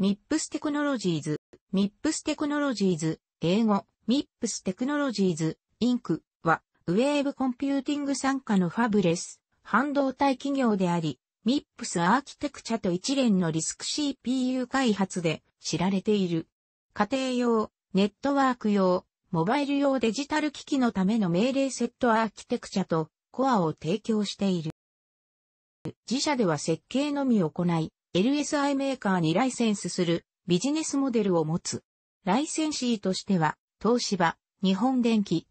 ミップステクノロジーズ、ミップステクノロジーズ、英語、ミップステクノロジーズ、インクは、ウェーブコンピューティング傘下のファブレス、半導体企業であり、ミップスアーキテクチャと一連のリスク CPU 開発で知られている。家庭用、ネットワーク用、モバイル用デジタル機器のための命令セットアーキテクチャとコアを提供している。自社では設計のみ行い、LSI メーカーにライセンスするビジネスモデルを持つ。ライセンシーとしては、東芝、日本電機、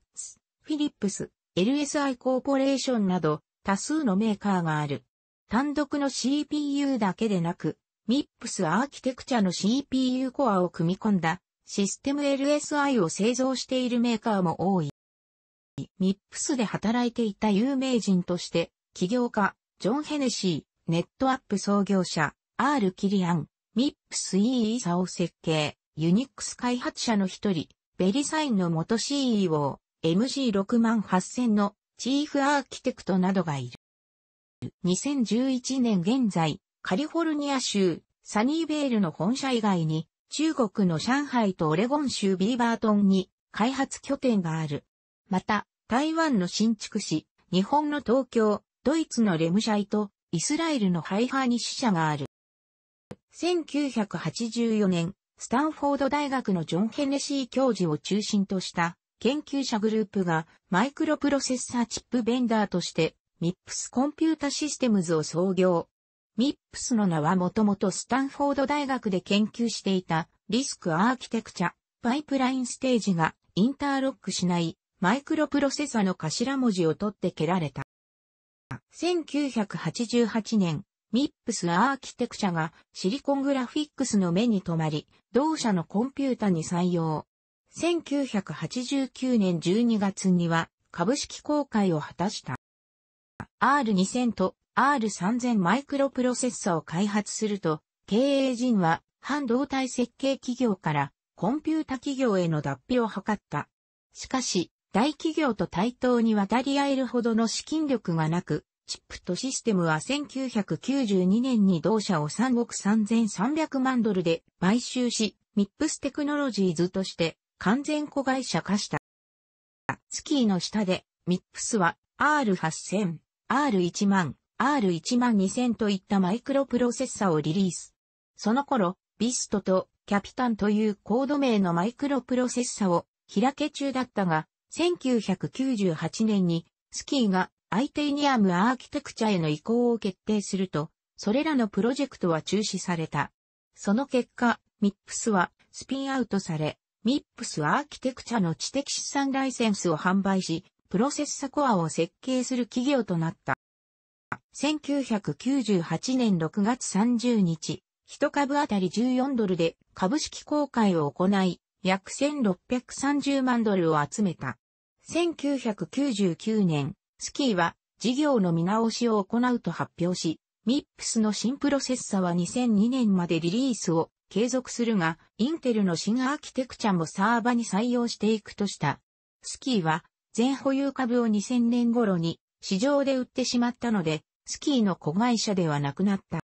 フィリップス、LSI コーポレーションなど多数のメーカーがある。単独の CPU だけでなく、MIPS アーキテクチャの CPU コアを組み込んだシステム LSI を製造しているメーカーも多い。MIPS で働いていた有名人として、起業家、ジョン・ヘネシー、ネットアップ創業者、R. キリアン、ミップス E. イーサを設計、ユニックス開発者の一人、ベリサインの元 CEO、MG68000 のチーフアーキテクトなどがいる。2011年現在、カリフォルニア州、サニーベールの本社以外に、中国の上海とオレゴン州ビーバートンに開発拠点がある。また、台湾の新築市、日本の東京、ドイツのレムシャイと、イスラエルのハイハーに支社がある。1984年、スタンフォード大学のジョン・ヘネシー教授を中心とした研究者グループがマイクロプロセッサーチップベンダーとして MIPS コンピュータシステムズを創業。MIPS の名はもともとスタンフォード大学で研究していたリスクアーキテクチャ、パイプラインステージがインターロックしないマイクロプロセッサの頭文字を取って蹴られた。1988年、ミップスアーキテクチャがシリコングラフィックスの目に留まり、同社のコンピュータに採用。1989年12月には株式公開を果たした。R2000 と R3000 マイクロプロセッサを開発すると、経営陣は半導体設計企業からコンピュータ企業への脱皮を図った。しかし、大企業と対等に渡り合えるほどの資金力がなく、チップとシステムは1992年に同社を3億3300万ドルで買収し、ミップステクノロジーズとして完全子会社化した。スキーの下で、ミップスは R8000、r 1 0 0 0 R12000 といったマイクロプロセッサをリリース。その頃、ビストとキャピタンというコード名のマイクロプロセッサを開け中だったが、1998年にスキーがアイテイニアムアーキテクチャへの移行を決定すると、それらのプロジェクトは中止された。その結果、ミップスはスピンアウトされ、ミップスアーキテクチャの知的資産ライセンスを販売し、プロセッサコアを設計する企業となった。1998年6月30日、一株当たり14ドルで株式公開を行い、約1630万ドルを集めた。1999年、スキーは事業の見直しを行うと発表し、ミップスの新プロセッサは2002年までリリースを継続するが、インテルの新アーキテクチャもサーバに採用していくとした。スキーは全保有株を2000年頃に市場で売ってしまったので、スキーの子会社ではなくなった。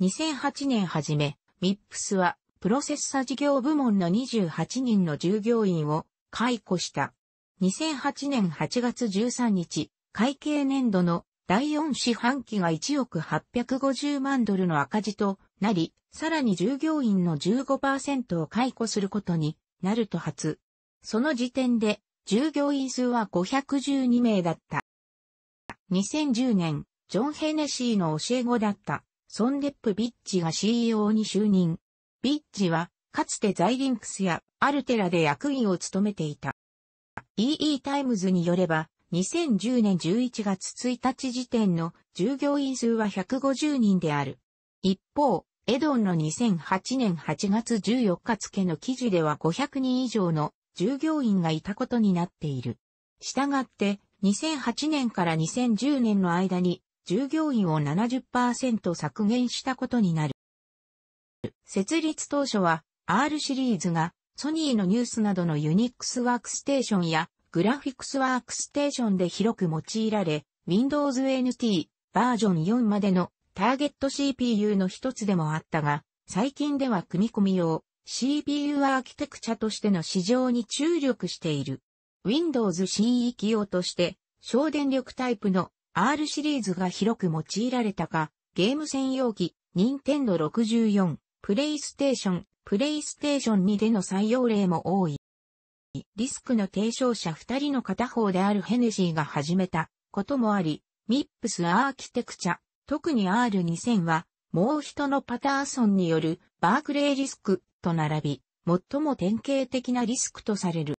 2008年初め、ミップスはプロセッサ事業部門の28人の従業員を解雇した。2008年8月13日、会計年度の第4四半期が1億850万ドルの赤字となり、さらに従業員の15%を解雇することになると発。その時点で、従業員数は512名だった。2010年、ジョン・ヘネシーの教え子だった、ソンデップ・ビッチが CEO に就任。ビッチは、かつてザイリンクスやアルテラで役員を務めていた。EE タイムズによれば、2010年11月1日時点の従業員数は150人である。一方、エドンの2008年8月14日付の記事では500人以上の従業員がいたことになっている。したがって、2008年から2010年の間に従業員を70%削減したことになる。設立当初は R シリーズがソニーのニュースなどのユニックスワークステーションやグラフィックスワークステーションで広く用いられ、Windows NT バージョン4までのターゲット CPU の一つでもあったが、最近では組み込み用 CPU アーキテクチャとしての市場に注力している。Windows CE 用として省電力タイプの R シリーズが広く用いられたか、ゲーム専用機、Nintendo 64、プレイステーション、プレイステーション2での採用例も多い。リスクの提唱者2人の片方であるヘネシーが始めたこともあり、MIPS アーキテクチャ、特に R2000 は、もう人のパターソンによるバークレーリスクと並び、最も典型的なリスクとされる。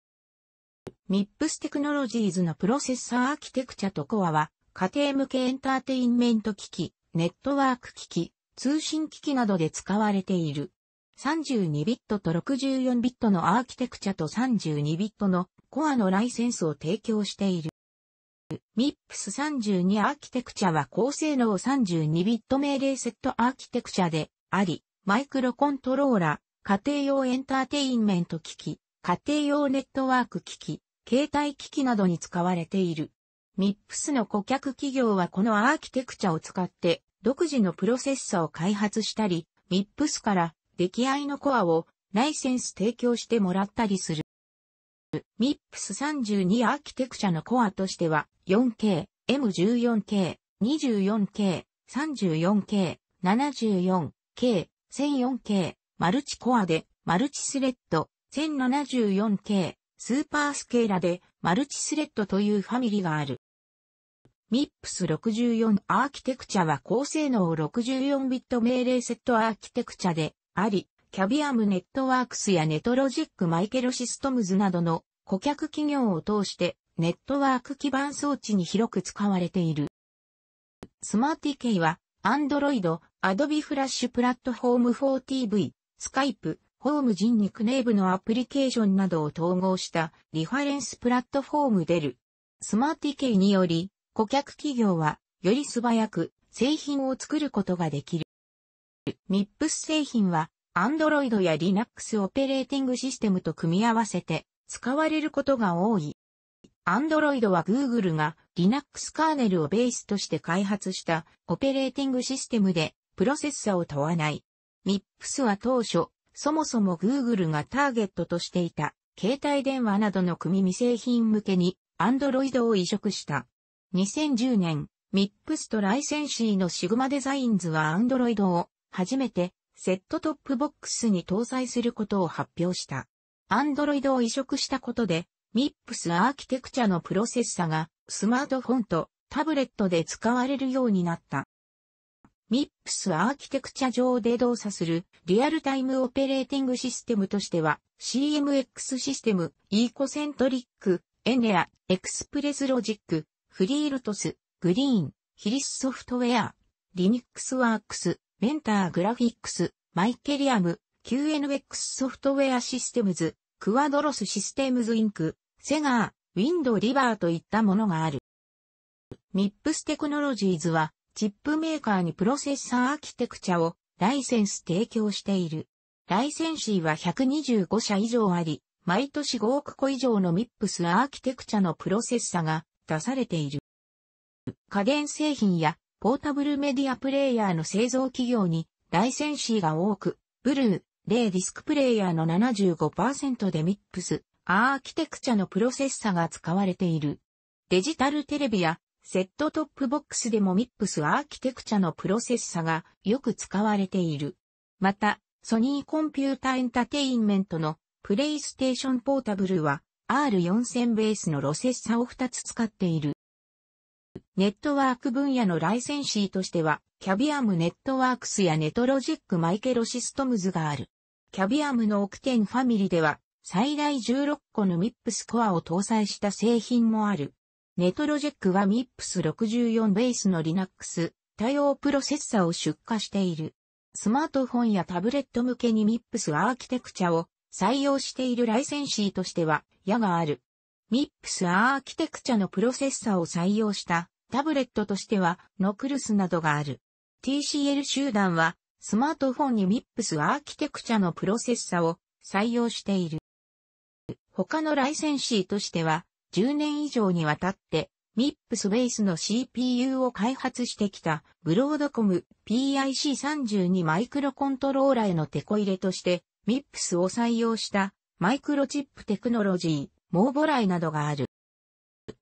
MIPS テクノロジーズのプロセッサーアーキテクチャとコアは、家庭向けエンターテインメント機器、ネットワーク機器、通信機器などで使われている。32ビットと64ビットのアーキテクチャと32ビットのコアのライセンスを提供している。MIPS32 アーキテクチャは高性能32ビット命令セットアーキテクチャであり、マイクロコントローラ、家庭用エンターテインメント機器、家庭用ネットワーク機器、携帯機器などに使われている。MIPS の顧客企業はこのアーキテクチャを使って独自のプロセッサを開発したり、MIPS から出来合いのコアをライセンス提供してもらったりする。MIPS32 アーキテクチャのコアとしては 4K、M14K、24K、34K、74K、1004K、マルチコアで、マルチスレッド、1074K、スーパースケーラで、マルチスレッドというファミリーがある。MIPS64 アーキテクチャは高性能64ビット命令セットアーキテクチャで、あり、キャビアムネットワークスやネトロジックマイケルシストムズなどの顧客企業を通してネットワーク基盤装置に広く使われている。スマーティケイは、Android、Adobe シュプラットフォーム 4TV、Skype、ホーム人肉ネーブのアプリケーションなどを統合したリファレンスプラットフォームデル。スマーティケイにより、顧客企業はより素早く製品を作ることができる。MIPS 製品は、Android や Linux オペレーティングシステムと組み合わせて使われることが多い。Android は Google が Linux カーネルをベースとして開発したオペレーティングシステムでプロセッサを問わない。MIPS は当初、そもそも Google がターゲットとしていた携帯電話などの組み製品向けに Android を移植した。2010年、MIPS とライセンシーのシグマデザインズは Android を初めてセットトップボックスに搭載することを発表した。Android を移植したことで、MIPS アーキテクチャのプロセッサがスマートフォンとタブレットで使われるようになった。MIPS アーキテクチャ上で動作するリアルタイムオペレーティングシステムとしては CMX システム、イーコセントリック、エネア、エクスプレスロジック、フリールトス、グリーン、ヒリスソフトウェア、リミックスワークス、メンターグラフィックス、マイケリアム、QNX ソフトウェアシステムズ、クワドロスシステムズインク、セガー、ウィンドリバーといったものがある。ミップステクノロジーズは、チップメーカーにプロセッサーアーキテクチャをライセンス提供している。ライセンシーは125社以上あり、毎年5億個以上のミップスアーキテクチャのプロセッサが出されている。家電製品やポータブルメディアプレイヤーの製造企業にライセンシーが多く、ブルー、レイディスクプレイヤーの75%でミップス、アーキテクチャのプロセッサが使われている。デジタルテレビやセットトップボックスでもミップスアーキテクチャのプロセッサがよく使われている。また、ソニーコンピュータエンタテインメントのプレイステーションポータブルは R4000 ベースのロセッサを2つ使っている。ネットワーク分野のライセンシーとしては、キャビアムネットワークスやネトロジックマイケロシストムズがある。キャビアムのオクテンファミリーでは、最大16個の MIPS コアを搭載した製品もある。ネトロジックは MIPS64 ベースの Linux 多応プロセッサを出荷している。スマートフォンやタブレット向けに MIPS アーキテクチャを採用しているライセンシーとしては、矢がある。MIPS アーキテクチャのプロセッサを採用したタブレットとしては、ノクルスなどがある。TCL 集団は、スマートフォンに MIPS アーキテクチャのプロセッサを採用している。他のライセンシーとしては、10年以上にわたって、MIPS ベースの CPU を開発してきた、ブロードコム PIC32 マイクロコントローラへのテコ入れとして、MIPS を採用したマイクロチップテクノロジー、モーボライなどがある。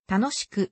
楽しく